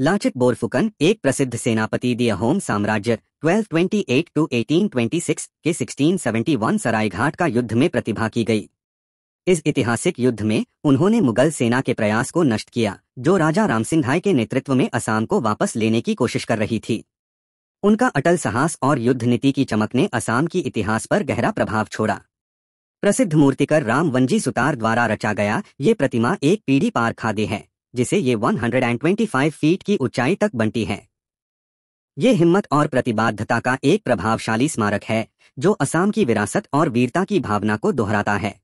लाचित बोरफुकन एक प्रसिद्ध सेनापति दिया होम साम्राज्य 1228 टू 1826 के 1671 सरायघाट का युद्ध में प्रतिभा की गई इस ऐतिहासिक युद्ध में उन्होंने मुगल सेना के प्रयास को नष्ट किया जो राजा राम सिंह के नेतृत्व में असम को वापस लेने की कोशिश कर रही थी उनका अटल साहस और युद्ध नीति की चमक ने असम की इतिहास पर गहरा प्रभाव छोड़ा प्रसिद्ध मूर्तिकर राम वंजी सुतार द्वारा रचा गया ये प्रतिमा एक पीढ़ी पार खादे है जिसे ये 125 फीट की ऊंचाई तक बनती है ये हिम्मत और प्रतिबद्धता का एक प्रभावशाली स्मारक है जो असम की विरासत और वीरता की भावना को दोहराता है